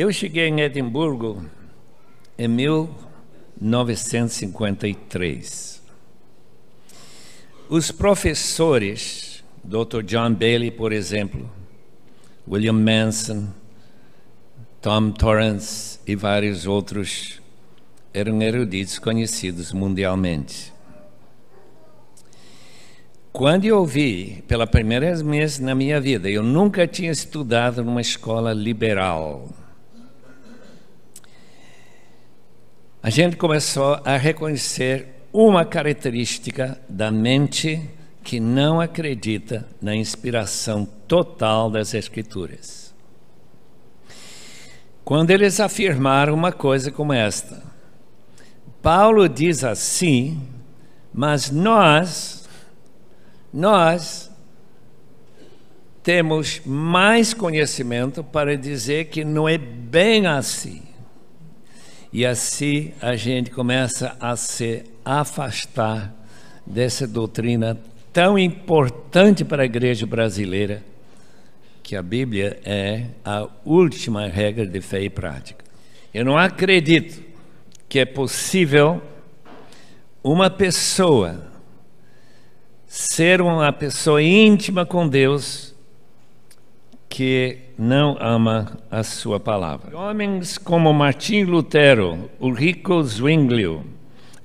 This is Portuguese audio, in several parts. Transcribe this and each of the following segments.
Eu cheguei em Edimburgo em 1953. Os professores, Dr. John Bailey, por exemplo, William Manson, Tom Torrance e vários outros, eram eruditos conhecidos mundialmente. Quando eu vi pela primeira vez na minha vida, eu nunca tinha estudado numa escola liberal a gente começou a reconhecer uma característica da mente que não acredita na inspiração total das Escrituras. Quando eles afirmaram uma coisa como esta, Paulo diz assim, mas nós, nós temos mais conhecimento para dizer que não é bem assim. E assim a gente começa a se afastar dessa doutrina tão importante para a igreja brasileira, que a Bíblia é a última regra de fé e prática. Eu não acredito que é possível uma pessoa ser uma pessoa íntima com Deus que não ama a sua palavra. Homens como Martim Lutero, rico Zwinglio,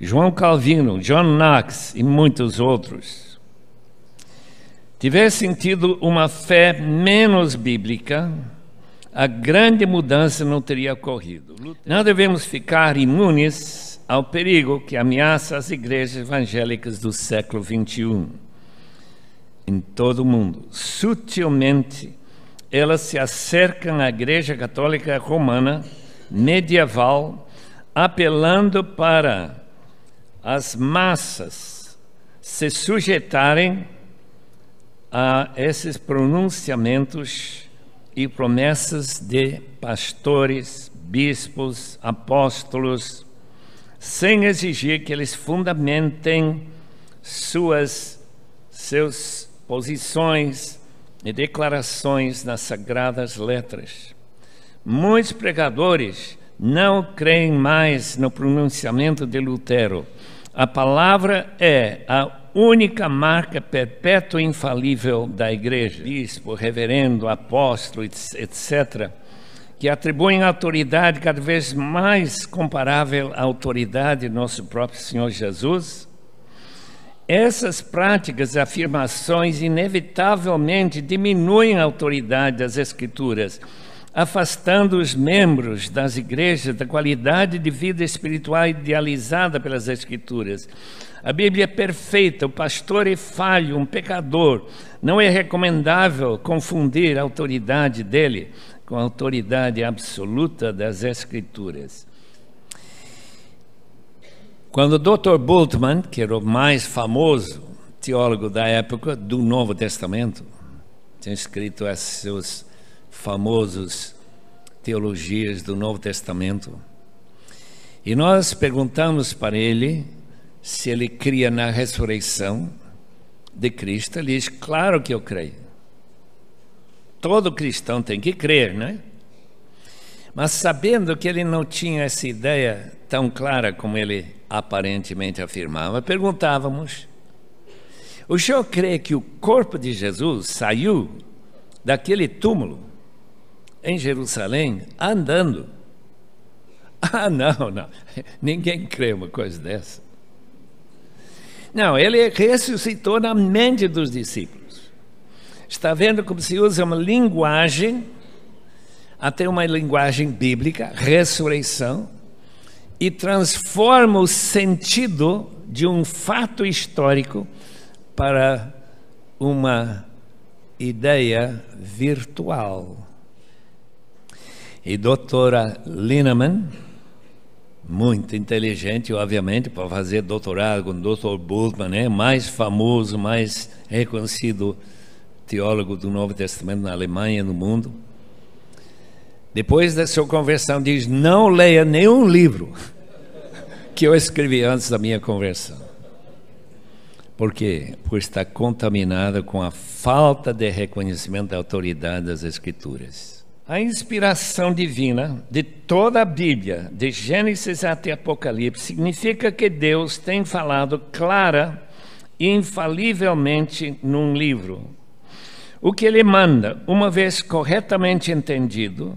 João Calvino, John Knox e muitos outros tivessem tido uma fé menos bíblica, a grande mudança não teria ocorrido. Não devemos ficar imunes ao perigo que ameaça as igrejas evangélicas do século XXI em todo o mundo. Sutilmente, elas se acercam à Igreja Católica Romana medieval, apelando para as massas se sujeitarem a esses pronunciamentos e promessas de pastores, bispos, apóstolos, sem exigir que eles fundamentem suas seus posições e declarações nas sagradas letras. Muitos pregadores não creem mais no pronunciamento de Lutero. A palavra é a única marca perpétua e infalível da igreja. Bispo, reverendo, apóstolo, etc., que atribuem autoridade cada vez mais comparável à autoridade do nosso próprio Senhor Jesus, essas práticas e afirmações inevitavelmente diminuem a autoridade das Escrituras, afastando os membros das igrejas da qualidade de vida espiritual idealizada pelas Escrituras. A Bíblia é perfeita, o pastor é falho, um pecador. Não é recomendável confundir a autoridade dele com a autoridade absoluta das Escrituras. Quando o Dr. Bultmann, que era o mais famoso teólogo da época do Novo Testamento, tinha escrito esses famosos teologias do Novo Testamento, e nós perguntamos para ele se ele cria na ressurreição de Cristo, ele diz: Claro que eu creio. Todo cristão tem que crer, não é? Mas sabendo que ele não tinha essa ideia tão clara como ele aparentemente afirmava, perguntávamos: o senhor crê que o corpo de Jesus saiu daquele túmulo em Jerusalém andando? Ah, não, não. Ninguém crê uma coisa dessa. Não, ele ressuscitou na mente dos discípulos. Está vendo como se usa uma linguagem até uma linguagem bíblica, ressurreição, e transforma o sentido de um fato histórico para uma ideia virtual. E doutora Linaman, muito inteligente, obviamente, para fazer doutorado com o doutor Bultmann, né? mais famoso, mais reconhecido teólogo do Novo Testamento na Alemanha e no mundo, depois da sua conversão, diz: não leia nenhum livro que eu escrevi antes da minha conversão. Por quê? Por estar contaminada com a falta de reconhecimento da autoridade das Escrituras. A inspiração divina de toda a Bíblia, de Gênesis até Apocalipse, significa que Deus tem falado clara e infalivelmente num livro. O que ele manda, uma vez corretamente entendido,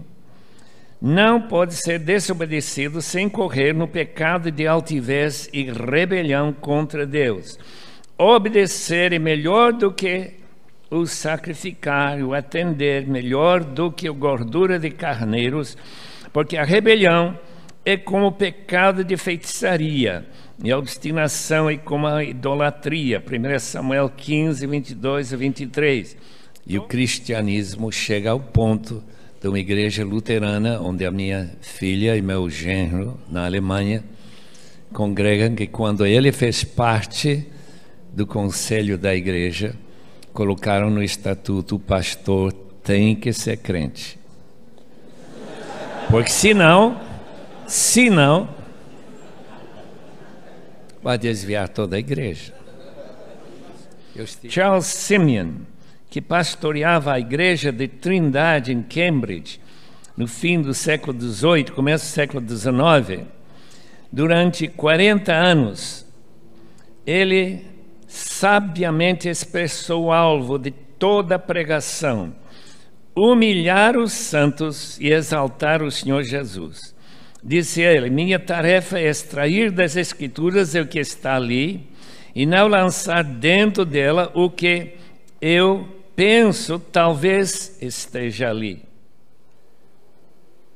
não pode ser desobedecido sem correr no pecado de altivez e rebelião contra Deus. Obedecer é melhor do que o sacrificar, o atender, melhor do que a gordura de carneiros, porque a rebelião é como o pecado de feitiçaria, e a obstinação é como a idolatria. 1 Samuel 15, 22 e 23. E o cristianismo chega ao ponto de uma igreja luterana onde a minha filha e meu genro na Alemanha congregam que quando ele fez parte do conselho da igreja colocaram no estatuto o pastor tem que ser crente porque senão senão vai desviar toda a igreja Charles Simeon que pastoreava a igreja de Trindade em Cambridge, no fim do século XVIII, começo do século XIX, durante 40 anos, ele sabiamente expressou o alvo de toda a pregação: humilhar os santos e exaltar o Senhor Jesus. Disse ele: Minha tarefa é extrair das Escrituras o que está ali e não lançar dentro dela o que eu penso, talvez esteja ali.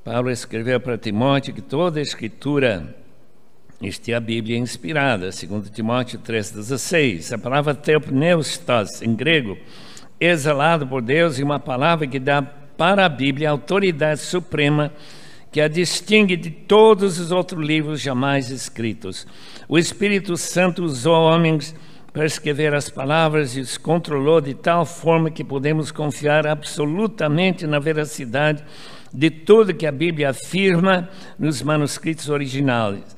Paulo escreveu para Timóteo que toda a escritura, este é a Bíblia inspirada, segundo Timóteo 3,16. A palavra teopneustos, em grego, exalado por Deus, e uma palavra que dá para a Bíblia a autoridade suprema que a distingue de todos os outros livros jamais escritos. O Espírito Santo usou homens para escrever as palavras e os controlou de tal forma que podemos confiar absolutamente na veracidade de tudo que a Bíblia afirma nos manuscritos originais.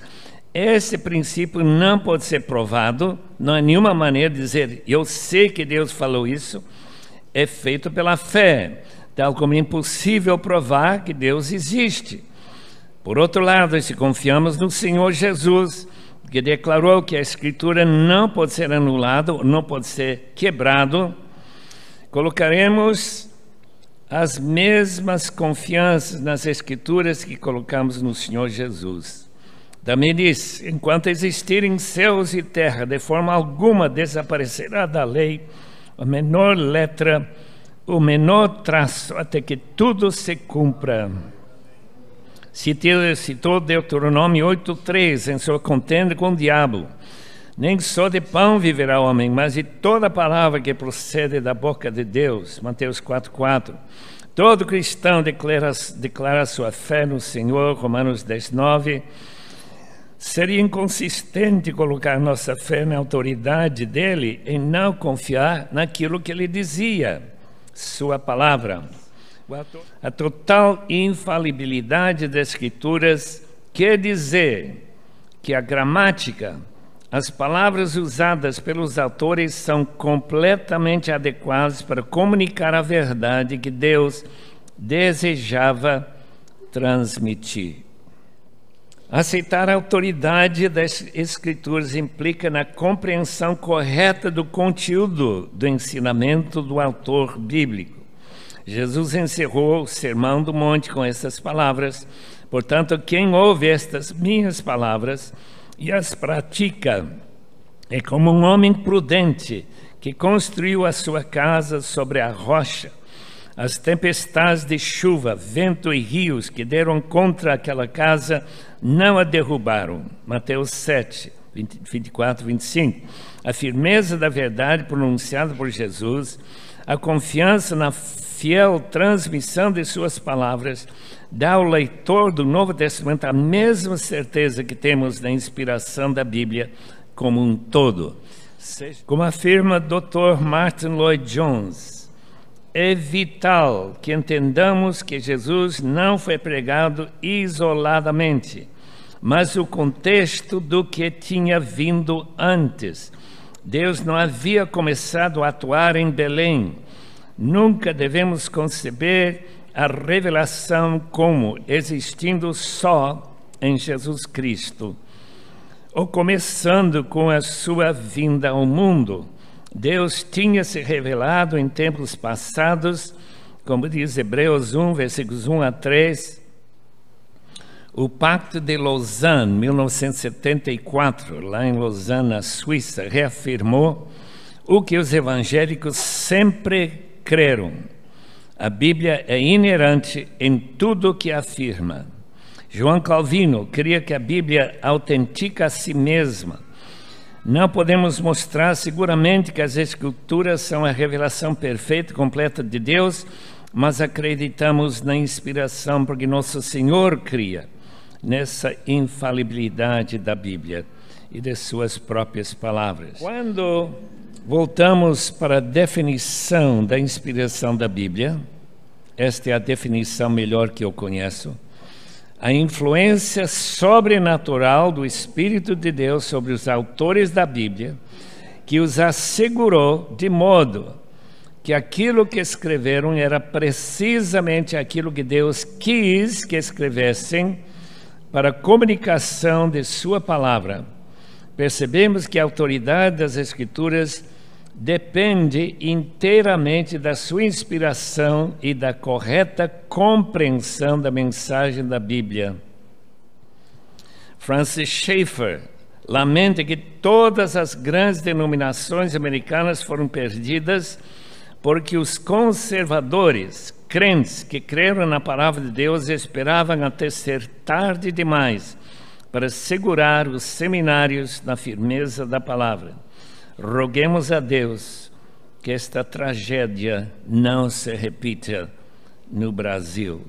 Esse princípio não pode ser provado, não há nenhuma maneira de dizer, eu sei que Deus falou isso, é feito pela fé, tal como é impossível provar que Deus existe. Por outro lado, se confiamos no Senhor Jesus, que declarou que a escritura não pode ser anulada, não pode ser quebrado, colocaremos as mesmas confianças nas escrituras que colocamos no Senhor Jesus. Também diz: enquanto existirem céus e terra, de forma alguma desaparecerá da lei a menor letra, o menor traço, até que tudo se cumpra citou Deuteronômio 8,3 em sua contenda com o diabo. Nem só de pão viverá o homem, mas de toda palavra que procede da boca de Deus. Mateus 4,4. Todo cristão declara, declara sua fé no Senhor, Romanos 19. Seria inconsistente colocar nossa fé na autoridade dele e não confiar naquilo que ele dizia, sua palavra. A total infalibilidade das Escrituras, quer dizer que a gramática, as palavras usadas pelos autores são completamente adequadas para comunicar a verdade que Deus desejava transmitir. Aceitar a autoridade das Escrituras implica na compreensão correta do conteúdo do ensinamento do autor bíblico. Jesus encerrou o Sermão do Monte com essas palavras. Portanto, quem ouve estas minhas palavras e as pratica é como um homem prudente que construiu a sua casa sobre a rocha. As tempestades de chuva, vento e rios que deram contra aquela casa não a derrubaram. Mateus 7, 24, 25. A firmeza da verdade pronunciada por Jesus, a confiança na fiel transmissão de suas palavras dá ao leitor do Novo Testamento a mesma certeza que temos da inspiração da Bíblia como um todo. Como afirma Dr. Martin Lloyd Jones, é vital que entendamos que Jesus não foi pregado isoladamente, mas o contexto do que tinha vindo antes. Deus não havia começado a atuar em Belém Nunca devemos conceber a revelação como existindo só em Jesus Cristo, ou começando com a sua vinda ao mundo. Deus tinha se revelado em tempos passados, como diz Hebreus 1, versículos 1 a 3, o Pacto de Lausanne, 1974, lá em Lausanne, na Suíça, reafirmou o que os evangélicos sempre creram. A Bíblia é inerente em tudo o que afirma. João Calvino cria que a Bíblia autentica a si mesma. Não podemos mostrar seguramente que as Escrituras são a revelação perfeita e completa de Deus, mas acreditamos na inspiração porque nosso Senhor cria nessa infalibilidade da Bíblia e de suas próprias palavras. Quando Voltamos para a definição da inspiração da Bíblia. Esta é a definição melhor que eu conheço. A influência sobrenatural do Espírito de Deus sobre os autores da Bíblia, que os assegurou de modo que aquilo que escreveram era precisamente aquilo que Deus quis que escrevessem para a comunicação de Sua palavra. Percebemos que a autoridade das Escrituras depende inteiramente da sua inspiração e da correta compreensão da mensagem da Bíblia. Francis Schaeffer lamenta que todas as grandes denominações americanas foram perdidas porque os conservadores, crentes que creram na palavra de Deus, esperavam até ser tarde demais para segurar os seminários na firmeza da palavra. Roguemos a Deus que esta tragédia não se repita no Brasil.